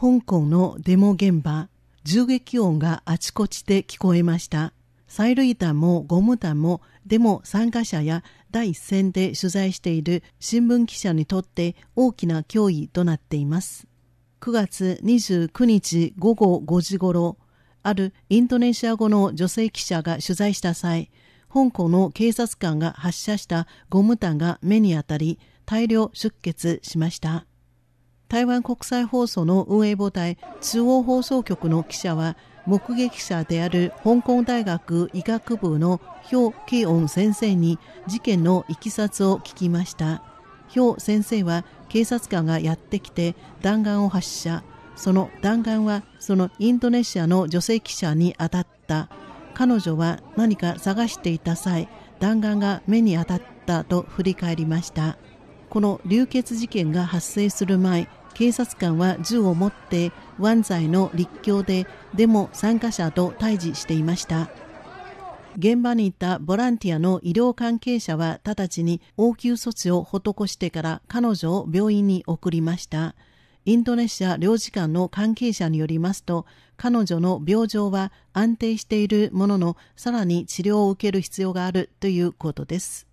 香港のデモ現場、銃撃音があちこちで聞こえました。催涙弾もゴム弾もデモ参加者や第一線で取材している新聞記者にとって大きな脅威となっています。9月29日午後5時頃、あるインドネシア語の女性記者が取材した際、香港の警察官が発射したゴム弾が目に当たり、大量出血しました。台湾国際放送の運営母体中央放送局の記者は目撃者である香港大学医学部のイ慶ン先生に事件のいきさつを聞きましたウ先生は警察官がやってきて弾丸を発射その弾丸はそのインドネシアの女性記者に当たった彼女は何か探していた際弾丸が目に当たったと振り返りましたこの流血事件が発生する前警察官は銃を持って湾西の陸橋でデモ参加者と対峙していました現場にいたボランティアの医療関係者は直ちに応急措置を施してから彼女を病院に送りましたインドネシア領事館の関係者によりますと彼女の病状は安定しているもののさらに治療を受ける必要があるということです